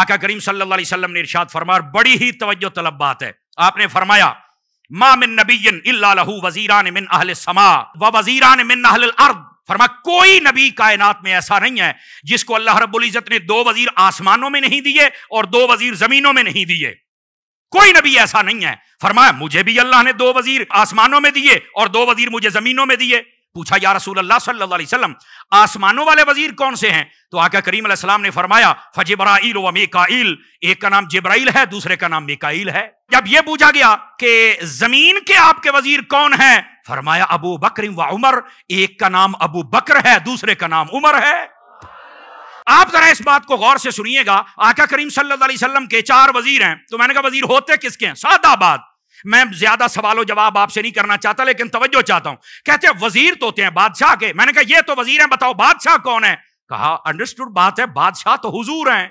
आका करीम सल्लल्लाहु अलैहि वसल्लम ने इरशाद फरमाया बड़ी ही तवज्जो तलब बात है आपने फरमाया मा मिन नबीन इल्ला लहू वजीरान मिन अहल समा व वजीरान मिन अहल अर्द फरमा कोई नबी कायनात में ऐसा नहीं है जिसको अल्लाह रब्बुल इज़्ज़त ने दो वजीर आसमानों में नहीं दिए और दो वजीर जमीनों में नहीं दिए कोई नबी ऐसा नहीं है फरमाया मुझे भी अल्लाह ने दो वजीर आसमानों में दिए और दो वजीर मुझे जमीनों में दिए पूछा या रसूल अल्लाह सल्लल्लाहु अलैहि वसल्लम आसमानों वाले वजीर कौन से हैं तो आका करीम सलाम ने फरमाया फजबराइल व मेकाइल एक का नाम जिब्राइल है दूसरे का नाम मेकाइल है जब यह पूछा गया कि जमीन के आपके वजीर कौन है फरमाया अबू बकर व उमर एक का नाम अबू बकर है दूसरे का नाम उमर है आप जरा इस बात को गौर से सुनिएगा आका करीम सल्लल्लाहु अलैहि वसल्लम के चार वजीर हैं तो मैंने कहा वजीर होते किसके हैं सादाबाद मैं ज्यादा सवालों जवाब आपसे नहीं करना चाहता लेकिन तवज्जो चाहता हूं कहते हैं वजीर तो होते हैं बादशाह के मैंने कहा ये तो वजीर हैं बताओ बादशाह कौन है कहा अंडरस्टूड बात है बादशाह तो हुजूर हैं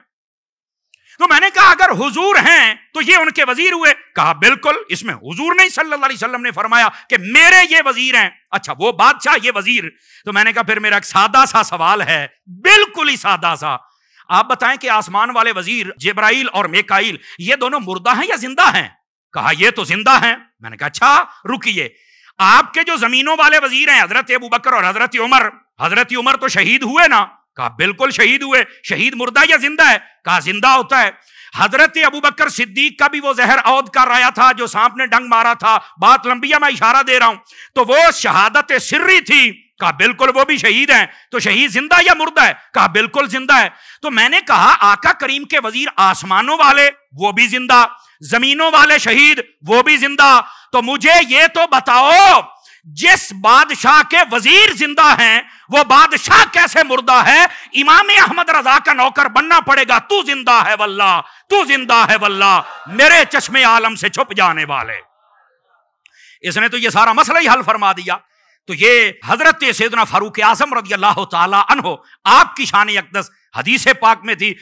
तो मैंने कहा अगर हुजूर हैं तो ये उनके वजीर हुए कहा बिल्कुल इसमें हुजूर नहीं सल्लल्लाहु अलैहि वसल्लम ने फरमाया कि मेरे ये वजीर हैं अच्छा वो बादशाह ये वजीर तो मैंने कहा फिर मेरा एक सादा सा सवाल है बिल्कुल ही सादा सा आप बताएं कि आसमान वाले वजीर जब्राइल और मेकाइल ये दोनों मुर्दा हैं या जिंदा हैं कहा ये तो जिंदा है मैंने कहा अच्छा रुकिए आपके जो जमीनों वाले वजीर हैं हजरत अबू बकर और हजरत उमर हजरत उमर तो शहीद हुए ना कहा बिल्कुल शहीद हुए शहीद मुर्दा या जिंदा है कहा जिंदा होता है हजरत अबू बकर सिद्दीक का भी वो जहर औद कर रहा था जो सांप ने डंग मारा था बात लंबी है मैं इशारा दे रहा हूं तो वो शहादत सिर्री थी कहा बिल्कुल वो भी शहीद हैं तो शहीद जिंदा या मुर्दा है कहा बिल्कुल जिंदा है तो मैंने कहा आका करीम के वजीर आसमानों वाले वो भी जिंदा जमीनों वाले शहीद वो भी जिंदा तो मुझे ये तो बताओ जिस बादशाह के वजीर जिंदा हैं वो बादशाह कैसे मुर्दा है इमाम अहमद रजा का नौकर बनना पड़ेगा तू जिंदा है वल्ला तू जिंदा है वल्ला मेरे चश्मे आलम से छुप जाने वाले इसने तो ये सारा मसला ही हल फरमा दिया तो ये हजरत सैदना फारूक आजम रजी अल्लाह हो आपकी शान अकदस हदीसे पाक में थी